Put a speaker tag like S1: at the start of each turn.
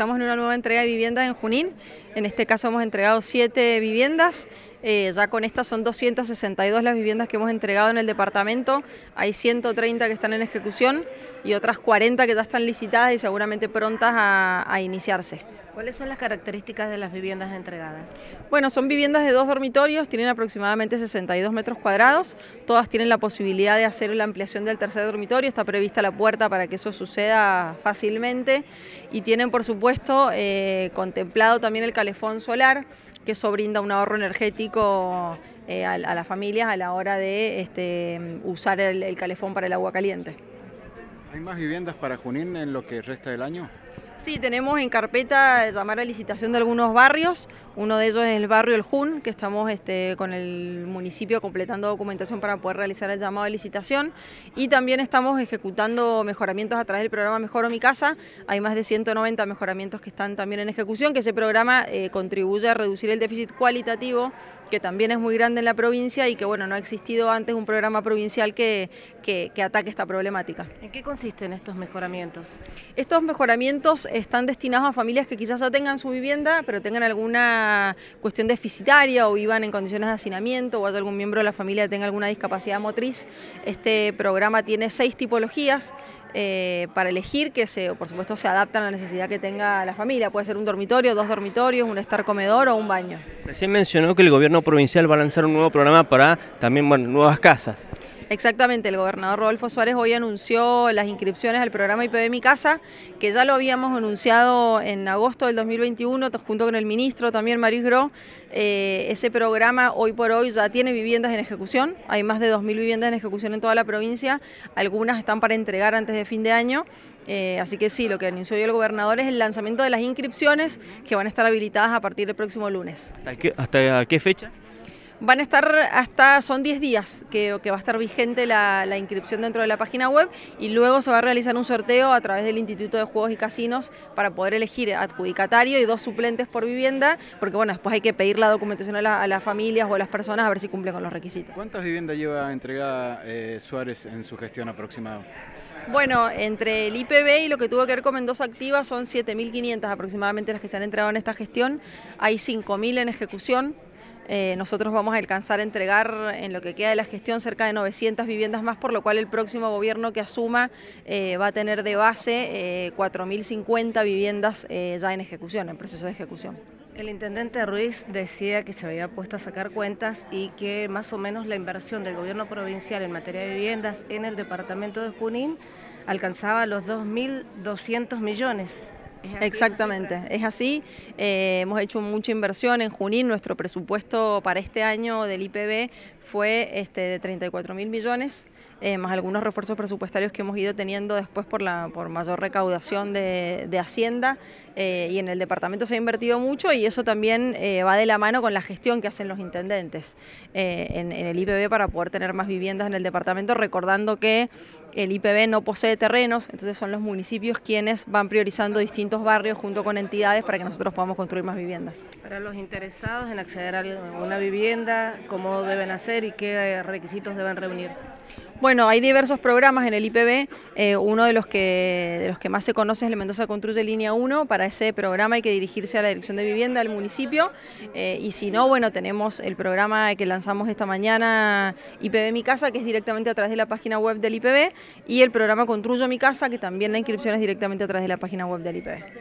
S1: Estamos en una nueva entrega de viviendas en Junín. En este caso hemos entregado siete viviendas eh, ya con estas son 262 las viviendas que hemos entregado en el departamento. Hay 130 que están en ejecución y otras 40 que ya están licitadas y seguramente prontas a, iniciarse.
S2: ¿Cuáles son las características de las viviendas entregadas?
S1: Bueno, son viviendas de dos dormitorios, tienen aproximadamente 62 metros cuadrados, todas tienen la posibilidad de hacer la ampliación del tercer dormitorio, está prevista la puerta para que eso suceda fácilmente y tienen por supuesto eh, contemplado también el calefón solar, que eso brinda un ahorro energético eh, a, las familias a la hora de este, usar el, calefón para el agua caliente.
S2: ¿Hay más viviendas para Junín en lo que resta del año?
S1: Sí, tenemos en carpeta llamar a licitación de algunos barrios. Uno de ellos es el barrio El Jun, que estamos este, con el municipio completando documentación para poder realizar el llamado a licitación. Y también estamos ejecutando mejoramientos a través del programa Mejoro mi Casa. Hay más de 190 mejoramientos que están también en ejecución, que ese programa eh, contribuye a reducir el déficit cualitativo que también es muy grande en la provincia y que bueno, no ha existido antes un programa provincial que, ataque esta problemática. ¿En qué consisten estos mejoramientos? Estos mejoramientos están destinados a familias que quizás ya tengan su vivienda, pero tengan alguna cuestión deficitaria o vivan en condiciones de hacinamiento o haya algún miembro de la familia que tenga alguna discapacidad motriz. Este programa tiene seis tipologías. Eh, para elegir que se, por supuesto, se adaptan a la necesidad que tenga la familia. Puede ser un dormitorio, dos dormitorios, un estar comedor o un baño.
S2: Recién mencionó que el gobierno provincial va a lanzar un nuevo programa para también nuevas casas.
S1: Exactamente, el gobernador Rodolfo Suárez hoy anunció las inscripciones al programa IPB Mi Casa, que ya lo habíamos anunciado en agosto del 2021, junto con el ministro también, Maris Gros. Eh, ese programa hoy por hoy ya tiene viviendas en ejecución, hay más de 2.000 viviendas en ejecución en toda la provincia, algunas están para entregar antes de fin de año. Eh, así que sí, lo que anunció hoy el gobernador es el lanzamiento de las inscripciones que van a estar habilitadas a partir del próximo lunes.
S2: hasta qué fecha?
S1: Van a estar hasta, son 10 días que, va a estar vigente la, inscripción dentro de la página web y luego se va a realizar un sorteo a través del Instituto de Juegos y Casinos para poder elegir adjudicatario y dos suplentes por vivienda, porque bueno, después hay que pedir la documentación a, las familias o a las personas a ver si cumplen con los requisitos.
S2: ¿Cuántas viviendas lleva entregada eh, Suárez en su gestión aproximada?
S1: Bueno, entre el IPB y lo que tuvo que ver con Mendoza Activa son 7.500 aproximadamente las que se han entregado en esta gestión. Hay 5.000 en ejecución, eh, nosotros vamos a alcanzar a entregar en lo que queda de la gestión cerca de 900 viviendas más, por lo cual el próximo gobierno que asuma eh, va a tener de base 4.050 eh, viviendas ya en ejecución, en proceso de ejecución.
S2: El intendente Ruiz decía que se había puesto a sacar cuentas y que más o menos la inversión del gobierno provincial en materia de viviendas en el departamento
S1: de Junín alcanzaba los 2.200 millones. Exactamente, es así. Eh, hemos hecho mucha inversión en Junín. Nuestro presupuesto para este año del IPB fue este, de 34 mil millones, eh, más algunos refuerzos presupuestarios que hemos ido teniendo después por, la, por mayor recaudación de, Hacienda eh, y en el departamento se ha invertido mucho y eso también eh, va de la mano con la gestión que hacen los intendentes en, en, el IPB para poder tener más viviendas en el departamento, recordando que el IPB no posee terrenos, entonces son los municipios quienes van priorizando distintos barrios junto con entidades para que nosotros podamos construir más viviendas.
S2: Para los interesados en acceder a una vivienda, ¿cómo deben hacer? y qué eh, requisitos deben reunir?
S1: Bueno, hay diversos programas en el IPB, eh, uno de los, que, de los que más se conoce es el Mendoza Construye Línea 1, para ese programa hay que dirigirse a la Dirección de Vivienda del municipio eh, y si no, bueno, tenemos el programa que lanzamos esta mañana, IPB Mi Casa, que es directamente a través de la página web del IPB y el programa Construyo Mi Casa, que también la inscripción es directamente a través de la página web del IPB.